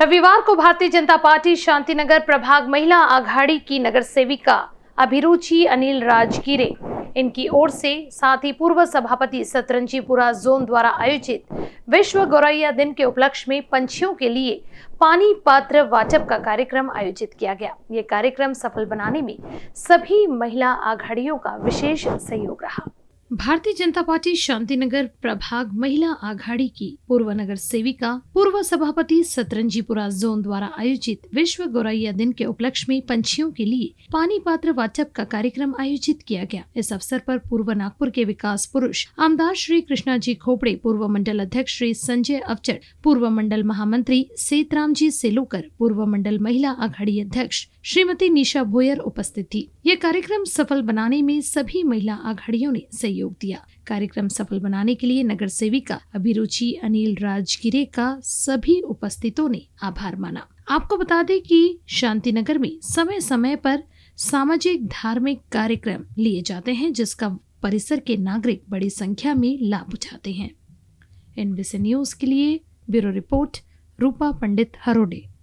रविवार को भारतीय जनता पार्टी शांतिनगर प्रभाग महिला आघाड़ी की नगर सेविका अभिरुचि अनिल राजगीरे इनकी ओर से साथ ही पूर्व सभापति सतरंजीपुरा जोन द्वारा आयोजित विश्व गौरैया दिन के उपलक्ष्य में पंछियों के लिए पानी पात्र वाटप का कार्यक्रम आयोजित किया गया ये कार्यक्रम सफल बनाने में सभी महिला आघाड़ियों का विशेष सहयोग रहा भारतीय जनता पार्टी शांतिनगर प्रभाग महिला आघाड़ी की पूर्व नगर सेविका पूर्व सभापति सतरंजीपुरा जोन द्वारा आयोजित विश्व गौरैया दिन के उपलक्ष्य में पंछियों के लिए पानी पात्र वाचप का कार्यक्रम आयोजित किया गया इस अवसर पर पूर्व नागपुर के विकास पुरुष आमदार श्री कृष्णा जी खोपड़े पूर्व मंडल अध्यक्ष श्री संजय अवचट पूर्व मंडल महामंत्री सेतराम जी सेलोकर पूर्व मंडल महिला आघाड़ी अध्यक्ष श्रीमती निशा भोयर उपस्थित थी ये कार्यक्रम सफल बनाने में सभी महिला आघाड़ियों ने सहयोग दिया कार्यक्रम सफल बनाने के लिए नगर सेविका अभिरुचि अनिल राजगिरे का सभी उपस्थितों ने आभार माना आपको बता दें कि नगर में समय समय पर सामाजिक धार्मिक कार्यक्रम लिए जाते हैं जिसका परिसर के नागरिक बड़ी संख्या में लाभ उठाते हैं एनबीसी न्यूज के लिए ब्यूरो रिपोर्ट रूपा पंडित हरोडे